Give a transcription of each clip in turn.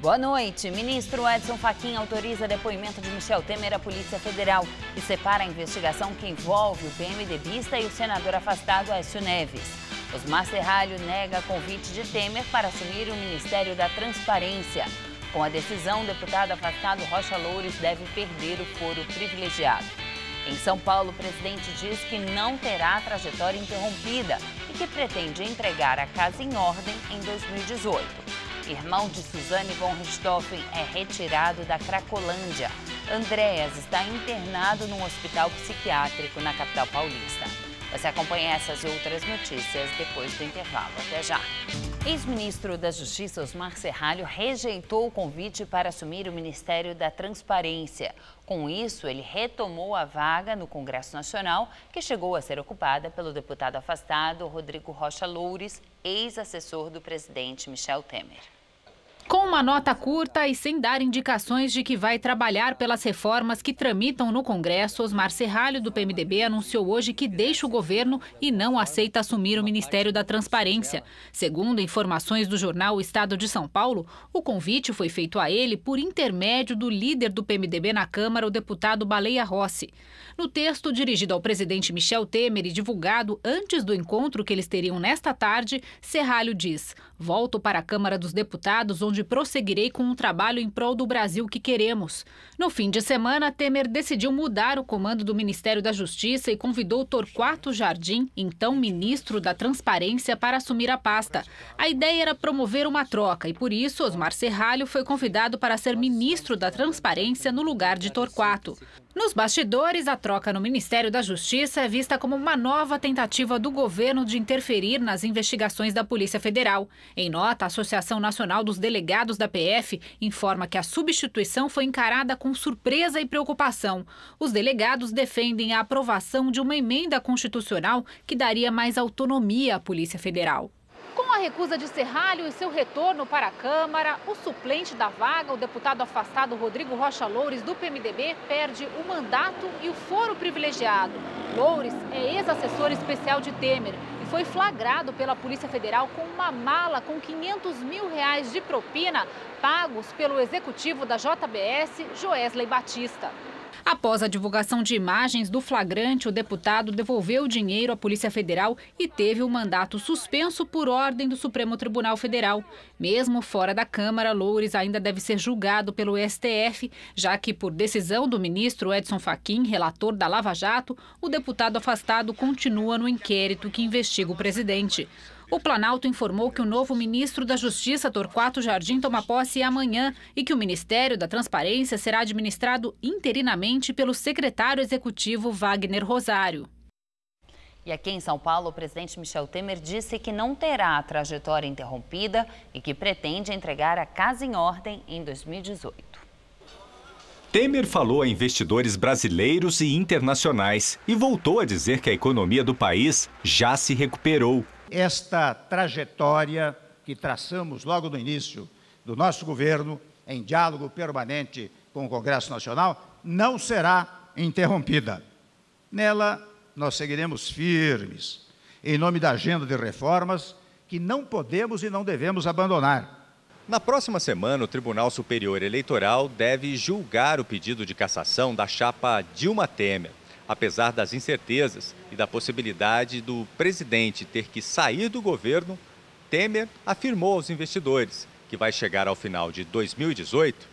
Boa noite. Ministro Edson Fachin autoriza depoimento de Michel Temer à Polícia Federal e separa a investigação que envolve o PMDBista e o senador afastado Aécio Neves. Osmar Serralho nega convite de Temer para assumir o Ministério da Transparência. Com a decisão, o deputado afastado Rocha Loures deve perder o foro privilegiado. Em São Paulo, o presidente diz que não terá trajetória interrompida e que pretende entregar a casa em ordem em 2018. Irmão de Suzane von Richthofen é retirado da Cracolândia. Andréas está internado num hospital psiquiátrico na capital paulista. Você acompanha essas e outras notícias depois do intervalo. Até já! Ex-ministro da Justiça Osmar Serralho rejeitou o convite para assumir o Ministério da Transparência. Com isso, ele retomou a vaga no Congresso Nacional, que chegou a ser ocupada pelo deputado afastado Rodrigo Rocha Loures, ex-assessor do presidente Michel Temer. Com uma nota curta e sem dar indicações de que vai trabalhar pelas reformas que tramitam no Congresso, Osmar Serralho, do PMDB, anunciou hoje que deixa o governo e não aceita assumir o Ministério da Transparência. Segundo informações do jornal Estado de São Paulo, o convite foi feito a ele por intermédio do líder do PMDB na Câmara, o deputado Baleia Rossi. No texto dirigido ao presidente Michel Temer e divulgado antes do encontro que eles teriam nesta tarde, Serralho diz: Volto para a Câmara dos Deputados, onde onde prosseguirei com um trabalho em prol do Brasil que queremos. No fim de semana, Temer decidiu mudar o comando do Ministério da Justiça e convidou Torquato Jardim, então ministro da Transparência, para assumir a pasta. A ideia era promover uma troca e, por isso, Osmar Serralho foi convidado para ser ministro da Transparência no lugar de Torquato. Nos bastidores, a troca no Ministério da Justiça é vista como uma nova tentativa do governo de interferir nas investigações da Polícia Federal. Em nota, a Associação Nacional dos Delegados da PF informa que a substituição foi encarada com surpresa e preocupação. Os delegados defendem a aprovação de uma emenda constitucional que daria mais autonomia à Polícia Federal recusa de Serralho e seu retorno para a Câmara, o suplente da vaga, o deputado afastado Rodrigo Rocha Loures, do PMDB, perde o mandato e o foro privilegiado. Loures é ex-assessor especial de Temer e foi flagrado pela Polícia Federal com uma mala com 500 mil reais de propina pagos pelo executivo da JBS, Joesley Batista. Após a divulgação de imagens do flagrante, o deputado devolveu o dinheiro à Polícia Federal e teve o mandato suspenso por ordem do Supremo Tribunal Federal. Mesmo fora da Câmara, Loures ainda deve ser julgado pelo STF, já que, por decisão do ministro Edson Fachin, relator da Lava Jato, o deputado afastado continua no inquérito que investiga o presidente. O Planalto informou que o novo ministro da Justiça, Torquato Jardim, toma posse amanhã e que o Ministério da Transparência será administrado interinamente pelo secretário executivo Wagner Rosário. E aqui em São Paulo, o presidente Michel Temer disse que não terá a trajetória interrompida e que pretende entregar a casa em ordem em 2018. Temer falou a investidores brasileiros e internacionais e voltou a dizer que a economia do país já se recuperou esta trajetória que traçamos logo no início do nosso governo, em diálogo permanente com o Congresso Nacional, não será interrompida. Nela, nós seguiremos firmes, em nome da agenda de reformas que não podemos e não devemos abandonar. Na próxima semana, o Tribunal Superior Eleitoral deve julgar o pedido de cassação da chapa Dilma Temer apesar das incertezas e da possibilidade do presidente ter que sair do governo, Temer afirmou aos investidores que vai chegar ao final de 2018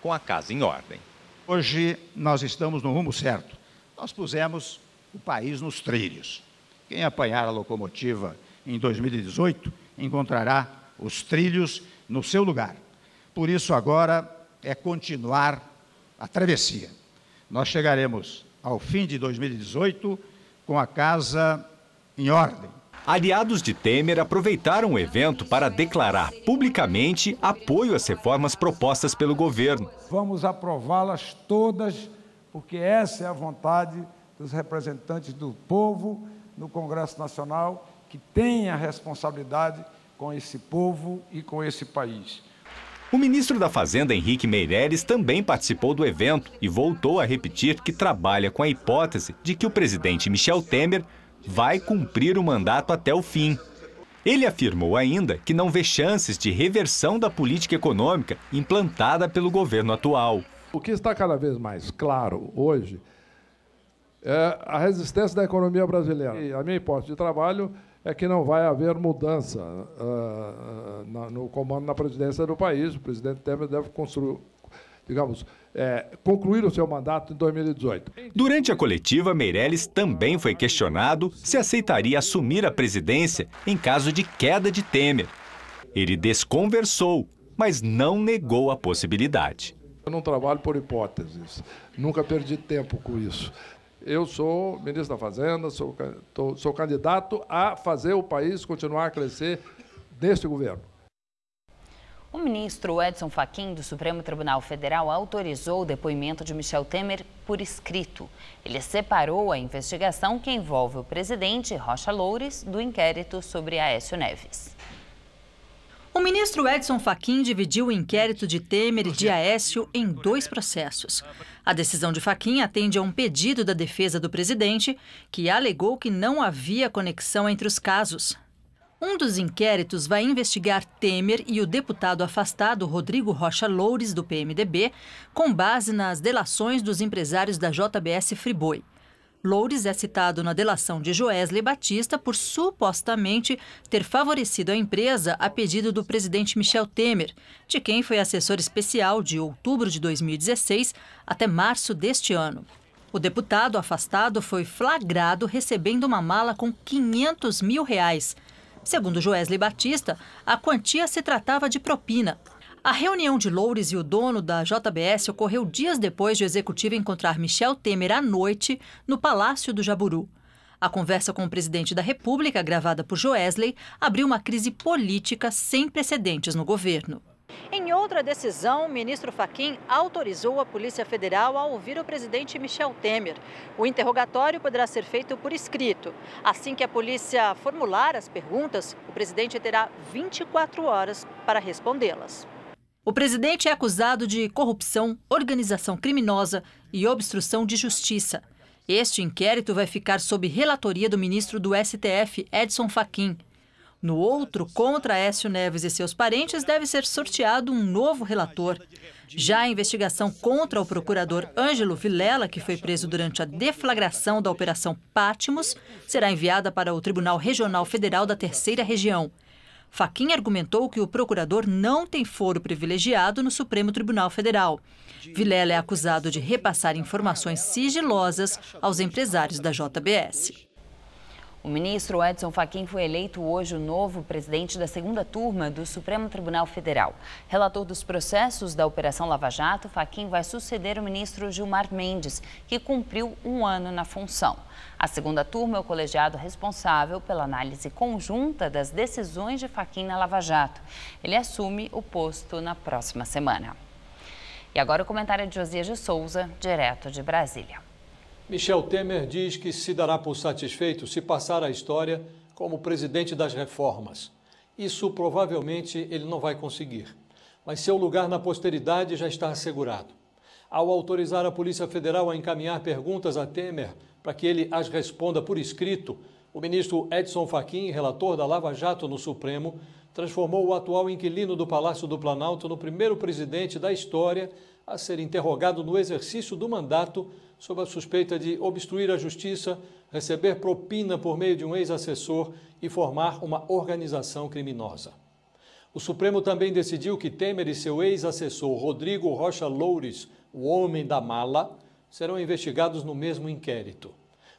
com a casa em ordem. Hoje nós estamos no rumo certo. Nós pusemos o país nos trilhos. Quem apanhar a locomotiva em 2018 encontrará os trilhos no seu lugar. Por isso, agora é continuar a travessia. Nós chegaremos ao fim de 2018 com a casa em ordem. Aliados de Temer aproveitaram o evento para declarar publicamente apoio às reformas propostas pelo governo. Vamos aprová-las todas, porque essa é a vontade dos representantes do povo no Congresso Nacional, que tem a responsabilidade com esse povo e com esse país. O ministro da Fazenda, Henrique Meireles, também participou do evento e voltou a repetir que trabalha com a hipótese de que o presidente Michel Temer vai cumprir o mandato até o fim. Ele afirmou ainda que não vê chances de reversão da política econômica implantada pelo governo atual. O que está cada vez mais claro hoje é a resistência da economia brasileira. E a minha hipótese de trabalho é que não vai haver mudança uh, na, no comando na presidência do país. O presidente Temer deve construir, digamos, é, concluir o seu mandato em 2018. Durante a coletiva, Meirelles também foi questionado se aceitaria assumir a presidência em caso de queda de Temer. Ele desconversou, mas não negou a possibilidade. Eu não trabalho por hipóteses, nunca perdi tempo com isso eu sou ministro da Fazenda, sou, tô, sou candidato a fazer o país continuar a crescer neste governo. O ministro Edson Fachin do Supremo Tribunal Federal autorizou o depoimento de Michel Temer por escrito. Ele separou a investigação que envolve o presidente Rocha Loures do inquérito sobre Aécio Neves. O ministro Edson Fachin dividiu o inquérito de Temer e de Aécio em dois processos. A decisão de Fachin atende a um pedido da defesa do presidente, que alegou que não havia conexão entre os casos. Um dos inquéritos vai investigar Temer e o deputado afastado Rodrigo Rocha Loures, do PMDB, com base nas delações dos empresários da JBS Friboi. Loures é citado na delação de Joesley Batista por supostamente ter favorecido a empresa a pedido do presidente Michel Temer, de quem foi assessor especial de outubro de 2016 até março deste ano. O deputado afastado foi flagrado recebendo uma mala com 500 mil reais. Segundo Joesley Batista, a quantia se tratava de propina. A reunião de Loures e o dono da JBS ocorreu dias depois de o executivo encontrar Michel Temer à noite no Palácio do Jaburu. A conversa com o presidente da República, gravada por Joesley, abriu uma crise política sem precedentes no governo. Em outra decisão, o ministro Faquim autorizou a Polícia Federal a ouvir o presidente Michel Temer. O interrogatório poderá ser feito por escrito. Assim que a polícia formular as perguntas, o presidente terá 24 horas para respondê-las. O presidente é acusado de corrupção, organização criminosa e obstrução de justiça. Este inquérito vai ficar sob relatoria do ministro do STF, Edson Fachin. No outro, contra Écio Neves e seus parentes, deve ser sorteado um novo relator. Já a investigação contra o procurador Ângelo Vilela, que foi preso durante a deflagração da Operação Pátimos, será enviada para o Tribunal Regional Federal da Terceira Região. Faquinha argumentou que o procurador não tem foro privilegiado no Supremo Tribunal Federal. Vilela é acusado de repassar informações sigilosas aos empresários da JBS. O ministro Edson Fachin foi eleito hoje o novo presidente da segunda turma do Supremo Tribunal Federal. Relator dos processos da Operação Lava Jato, Fachin vai suceder o ministro Gilmar Mendes, que cumpriu um ano na função. A segunda turma é o colegiado responsável pela análise conjunta das decisões de Fachin na Lava Jato. Ele assume o posto na próxima semana. E agora o comentário de Josias de Souza, direto de Brasília. Michel Temer diz que se dará por satisfeito se passar a história como presidente das reformas. Isso provavelmente ele não vai conseguir, mas seu lugar na posteridade já está assegurado. Ao autorizar a Polícia Federal a encaminhar perguntas a Temer para que ele as responda por escrito, o ministro Edson Fachin, relator da Lava Jato no Supremo, transformou o atual inquilino do Palácio do Planalto no primeiro presidente da história a ser interrogado no exercício do mandato sob a suspeita de obstruir a justiça, receber propina por meio de um ex-assessor e formar uma organização criminosa. O Supremo também decidiu que Temer e seu ex-assessor Rodrigo Rocha Loures, o homem da mala, serão investigados no mesmo inquérito.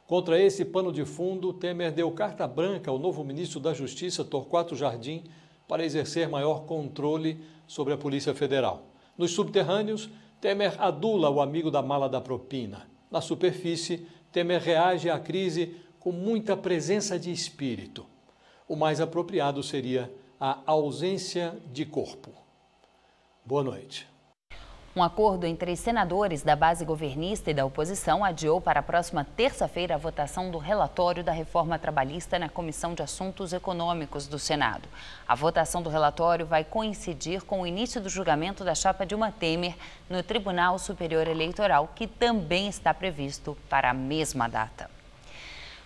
Contra esse pano de fundo, Temer deu carta branca ao novo ministro da Justiça, Torquato Jardim, para exercer maior controle sobre a Polícia Federal. Nos subterrâneos, Temer adula o amigo da mala da propina. Na superfície, Temer reage à crise com muita presença de espírito. O mais apropriado seria a ausência de corpo. Boa noite. Um acordo entre senadores da base governista e da oposição adiou para a próxima terça-feira a votação do relatório da reforma trabalhista na Comissão de Assuntos Econômicos do Senado. A votação do relatório vai coincidir com o início do julgamento da chapa Dilma Temer no Tribunal Superior Eleitoral, que também está previsto para a mesma data.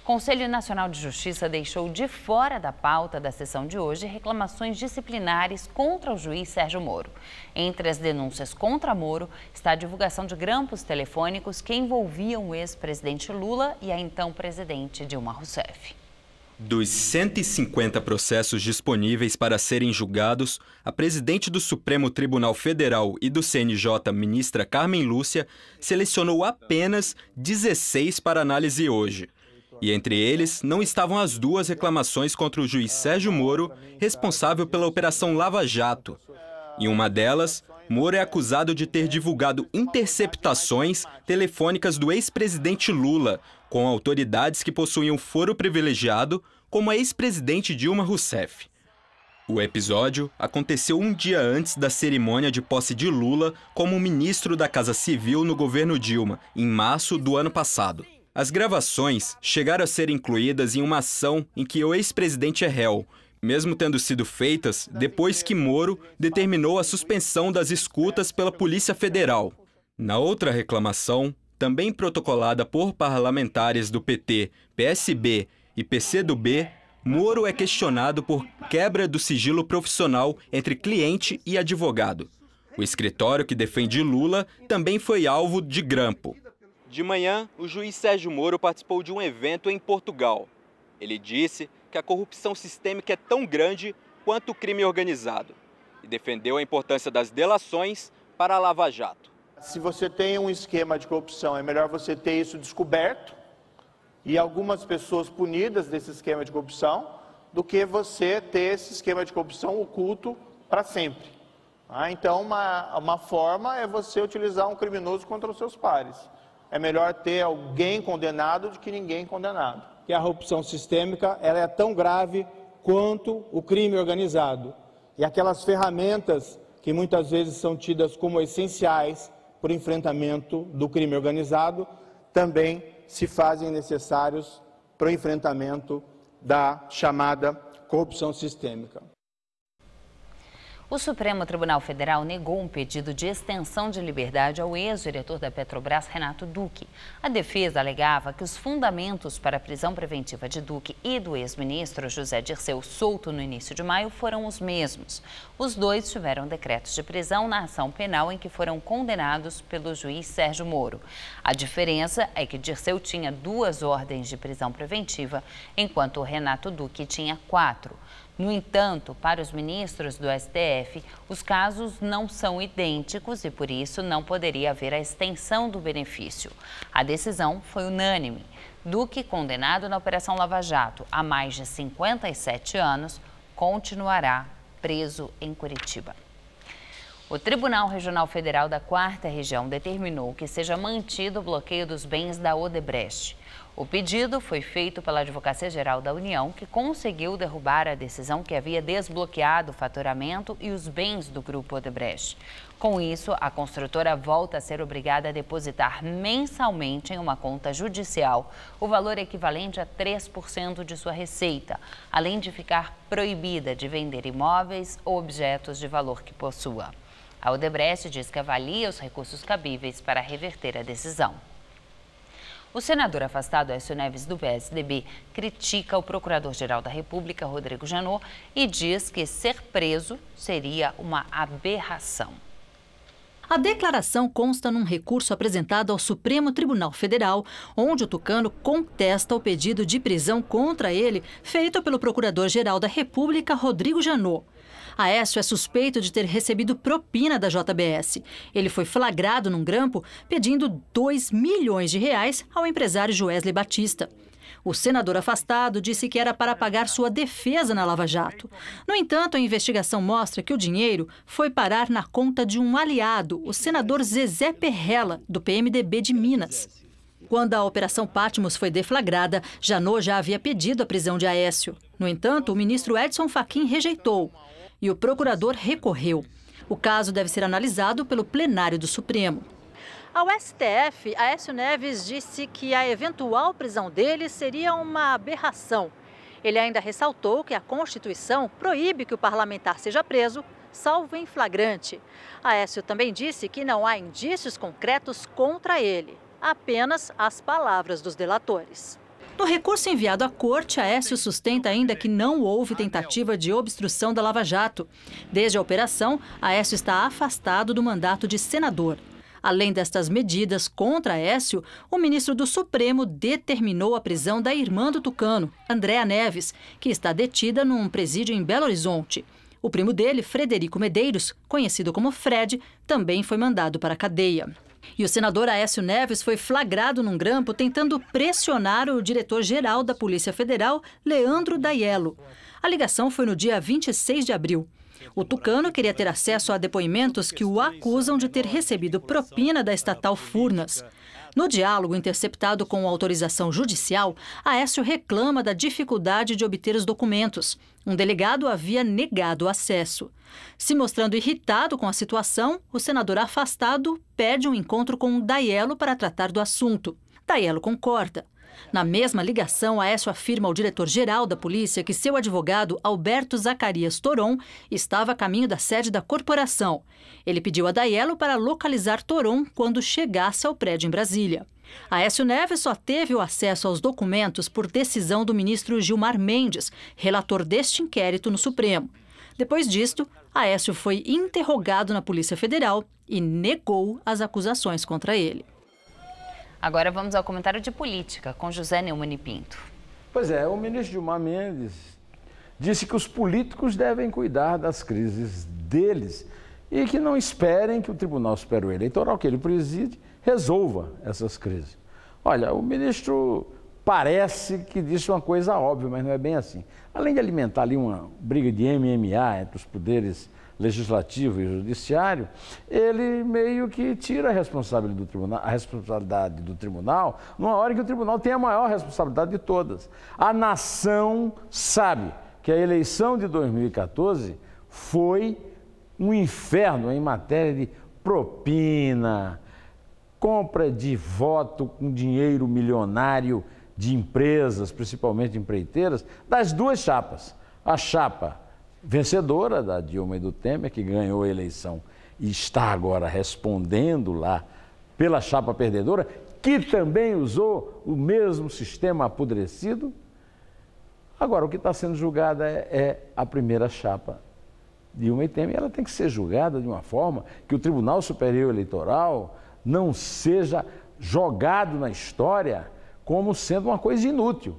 Conselho Nacional de Justiça deixou de fora da pauta da sessão de hoje reclamações disciplinares contra o juiz Sérgio Moro. Entre as denúncias contra Moro está a divulgação de grampos telefônicos que envolviam o ex-presidente Lula e a então presidente Dilma Rousseff. Dos 150 processos disponíveis para serem julgados, a presidente do Supremo Tribunal Federal e do CNJ, ministra Carmen Lúcia, selecionou apenas 16 para análise hoje. E entre eles não estavam as duas reclamações contra o juiz Sérgio Moro, responsável pela Operação Lava Jato. Em uma delas, Moro é acusado de ter divulgado interceptações telefônicas do ex-presidente Lula, com autoridades que possuíam foro privilegiado, como a ex-presidente Dilma Rousseff. O episódio aconteceu um dia antes da cerimônia de posse de Lula como ministro da Casa Civil no governo Dilma, em março do ano passado. As gravações chegaram a ser incluídas em uma ação em que o ex-presidente é réu, mesmo tendo sido feitas depois que Moro determinou a suspensão das escutas pela Polícia Federal. Na outra reclamação, também protocolada por parlamentares do PT, PSB e PCdoB, Moro é questionado por quebra do sigilo profissional entre cliente e advogado. O escritório que defende Lula também foi alvo de grampo. De manhã, o juiz Sérgio Moro participou de um evento em Portugal. Ele disse que a corrupção sistêmica é tão grande quanto o crime organizado e defendeu a importância das delações para a Lava Jato. Se você tem um esquema de corrupção, é melhor você ter isso descoberto e algumas pessoas punidas desse esquema de corrupção do que você ter esse esquema de corrupção oculto para sempre. Ah, então, uma, uma forma é você utilizar um criminoso contra os seus pares é melhor ter alguém condenado do que ninguém condenado. Que a corrupção sistêmica ela é tão grave quanto o crime organizado. E aquelas ferramentas que muitas vezes são tidas como essenciais para o enfrentamento do crime organizado também se fazem necessários para o enfrentamento da chamada corrupção sistêmica. O Supremo Tribunal Federal negou um pedido de extensão de liberdade ao ex-diretor da Petrobras, Renato Duque. A defesa alegava que os fundamentos para a prisão preventiva de Duque e do ex-ministro José Dirceu solto no início de maio foram os mesmos. Os dois tiveram decretos de prisão na ação penal em que foram condenados pelo juiz Sérgio Moro. A diferença é que Dirceu tinha duas ordens de prisão preventiva, enquanto Renato Duque tinha quatro. No entanto, para os ministros do STF, os casos não são idênticos e por isso não poderia haver a extensão do benefício. A decisão foi unânime. Duque, condenado na Operação Lava Jato a mais de 57 anos, continuará preso em Curitiba. O Tribunal Regional Federal da Quarta Região determinou que seja mantido o bloqueio dos bens da Odebrecht. O pedido foi feito pela Advocacia Geral da União, que conseguiu derrubar a decisão que havia desbloqueado o faturamento e os bens do grupo Odebrecht. Com isso, a construtora volta a ser obrigada a depositar mensalmente em uma conta judicial o valor equivalente a 3% de sua receita, além de ficar proibida de vender imóveis ou objetos de valor que possua. A Odebrecht diz que avalia os recursos cabíveis para reverter a decisão. O senador afastado Aécio Neves do PSDB critica o procurador-geral da República, Rodrigo Janot, e diz que ser preso seria uma aberração. A declaração consta num recurso apresentado ao Supremo Tribunal Federal, onde o Tucano contesta o pedido de prisão contra ele feito pelo Procurador-Geral da República, Rodrigo Janot. Aécio é suspeito de ter recebido propina da JBS. Ele foi flagrado num grampo pedindo 2 milhões de reais ao empresário Joesley Batista. O senador afastado disse que era para pagar sua defesa na Lava Jato. No entanto, a investigação mostra que o dinheiro foi parar na conta de um aliado, o senador Zezé Perrella, do PMDB de Minas. Quando a Operação Patmos foi deflagrada, Janot já havia pedido a prisão de Aécio. No entanto, o ministro Edson Fachin rejeitou e o procurador recorreu. O caso deve ser analisado pelo plenário do Supremo. Ao STF, Aécio Neves disse que a eventual prisão dele seria uma aberração. Ele ainda ressaltou que a Constituição proíbe que o parlamentar seja preso, salvo em flagrante. Aécio também disse que não há indícios concretos contra ele, apenas as palavras dos delatores. No recurso enviado à corte, a Aécio sustenta ainda que não houve tentativa de obstrução da Lava Jato. Desde a operação, a Aécio está afastado do mandato de senador. Além destas medidas contra Écio, o ministro do Supremo determinou a prisão da irmã do Tucano, Andréa Neves, que está detida num presídio em Belo Horizonte. O primo dele, Frederico Medeiros, conhecido como Fred, também foi mandado para a cadeia. E o senador Aécio Neves foi flagrado num grampo tentando pressionar o diretor-geral da Polícia Federal, Leandro Daiello. A ligação foi no dia 26 de abril. O tucano queria ter acesso a depoimentos que o acusam de ter recebido propina da estatal Furnas. No diálogo interceptado com autorização judicial, Aécio reclama da dificuldade de obter os documentos. Um delegado havia negado o acesso. Se mostrando irritado com a situação, o senador afastado pede um encontro com o para tratar do assunto. Daiello concorda. Na mesma ligação, Aécio afirma ao diretor-geral da polícia que seu advogado, Alberto Zacarias Toron, estava a caminho da sede da corporação. Ele pediu a Daiello para localizar Toron quando chegasse ao prédio em Brasília. Aécio Neves só teve o acesso aos documentos por decisão do ministro Gilmar Mendes, relator deste inquérito no Supremo. Depois disto, Aécio foi interrogado na Polícia Federal e negou as acusações contra ele. Agora vamos ao comentário de política com José Neumann Pinto. Pois é, o ministro Gilmar Mendes disse que os políticos devem cuidar das crises deles e que não esperem que o Tribunal Superior Eleitoral, que ele preside, resolva essas crises. Olha, o ministro parece que disse uma coisa óbvia, mas não é bem assim. Além de alimentar ali uma briga de MMA entre os poderes legislativo e judiciário, ele meio que tira a responsabilidade do tribunal, a responsabilidade do tribunal, numa hora que o tribunal tem a maior responsabilidade de todas. A nação sabe que a eleição de 2014 foi um inferno em matéria de propina, compra de voto com dinheiro milionário de empresas, principalmente empreiteiras, das duas chapas. A chapa vencedora da Dilma e do Temer, que ganhou a eleição e está agora respondendo lá pela chapa perdedora, que também usou o mesmo sistema apodrecido. Agora, o que está sendo julgada é, é a primeira chapa Dilma e Temer. Ela tem que ser julgada de uma forma que o Tribunal Superior Eleitoral não seja jogado na história como sendo uma coisa inútil.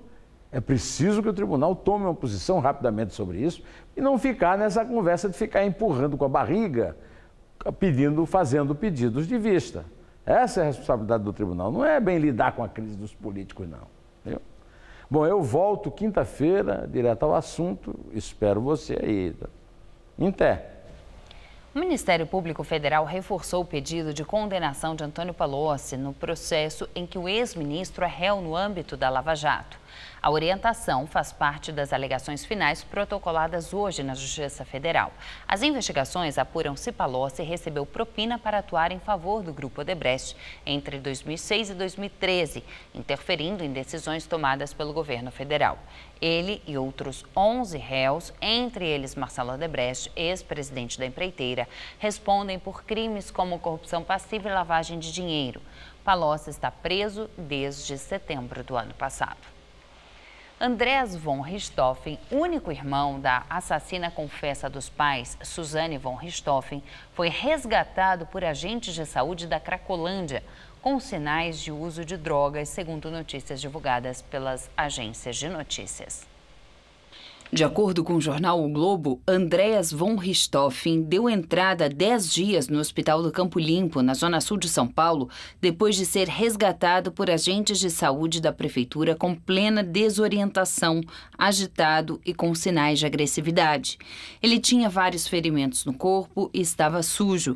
É preciso que o tribunal tome uma posição rapidamente sobre isso e não ficar nessa conversa de ficar empurrando com a barriga, pedindo, fazendo pedidos de vista. Essa é a responsabilidade do tribunal. Não é bem lidar com a crise dos políticos, não. Entendeu? Bom, eu volto quinta-feira direto ao assunto. Espero você aí. Tá? Inté. O Ministério Público Federal reforçou o pedido de condenação de Antônio Palocci no processo em que o ex-ministro é réu no âmbito da Lava Jato. A orientação faz parte das alegações finais protocoladas hoje na Justiça Federal. As investigações apuram se Palocci recebeu propina para atuar em favor do Grupo Odebrecht entre 2006 e 2013, interferindo em decisões tomadas pelo governo federal. Ele e outros 11 réus, entre eles Marcelo Odebrecht, ex-presidente da empreiteira, respondem por crimes como corrupção passiva e lavagem de dinheiro. Palocci está preso desde setembro do ano passado. Andrés von Richthofen, único irmão da assassina confessa dos pais, Suzane von Richthofen, foi resgatado por agentes de saúde da Cracolândia, com sinais de uso de drogas, segundo notícias divulgadas pelas agências de notícias. De acordo com o jornal O Globo, Andréas von Richthofen deu entrada 10 dias no Hospital do Campo Limpo, na zona sul de São Paulo, depois de ser resgatado por agentes de saúde da prefeitura com plena desorientação, agitado e com sinais de agressividade. Ele tinha vários ferimentos no corpo e estava sujo.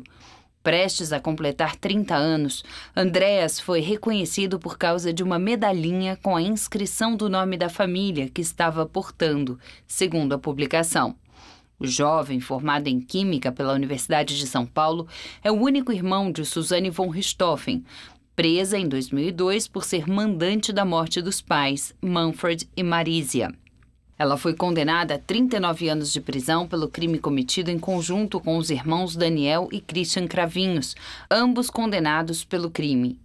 Prestes a completar 30 anos, Andréas foi reconhecido por causa de uma medalhinha com a inscrição do nome da família que estava portando, segundo a publicação. O jovem, formado em Química pela Universidade de São Paulo, é o único irmão de Suzane von Richthofen, presa em 2002 por ser mandante da morte dos pais, Manfred e Marísia. Ela foi condenada a 39 anos de prisão pelo crime cometido em conjunto com os irmãos Daniel e Christian Cravinhos, ambos condenados pelo crime.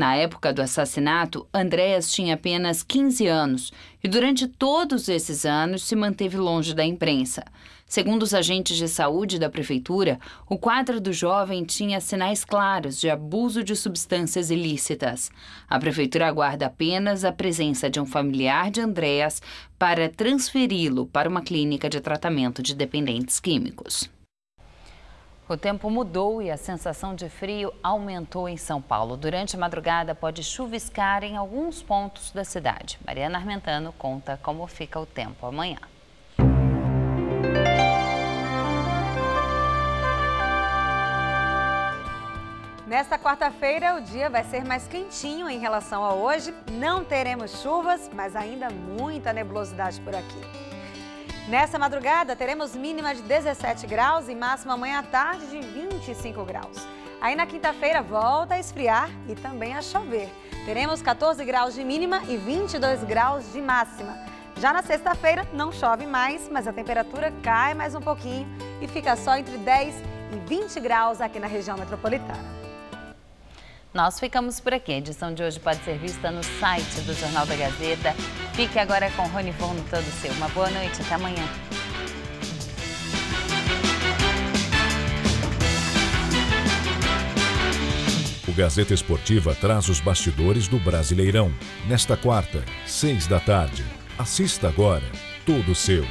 Na época do assassinato, Andréas tinha apenas 15 anos e durante todos esses anos se manteve longe da imprensa. Segundo os agentes de saúde da prefeitura, o quadro do jovem tinha sinais claros de abuso de substâncias ilícitas. A prefeitura aguarda apenas a presença de um familiar de Andréas para transferi-lo para uma clínica de tratamento de dependentes químicos. O tempo mudou e a sensação de frio aumentou em São Paulo. Durante a madrugada, pode chuviscar em alguns pontos da cidade. Mariana Armentano conta como fica o tempo amanhã. Nesta quarta-feira, o dia vai ser mais quentinho em relação a hoje. Não teremos chuvas, mas ainda muita nebulosidade por aqui. Nessa madrugada, teremos mínima de 17 graus e máxima amanhã à tarde de 25 graus. Aí na quinta-feira volta a esfriar e também a chover. Teremos 14 graus de mínima e 22 graus de máxima. Já na sexta-feira não chove mais, mas a temperatura cai mais um pouquinho e fica só entre 10 e 20 graus aqui na região metropolitana. Nós ficamos por aqui. A edição de hoje pode ser vista no site do Jornal da Gazeta. Fique agora com Rony no todo seu. Uma boa noite, até amanhã. O Gazeta Esportiva traz os bastidores do Brasileirão. Nesta quarta, seis da tarde. Assista agora, todo seu.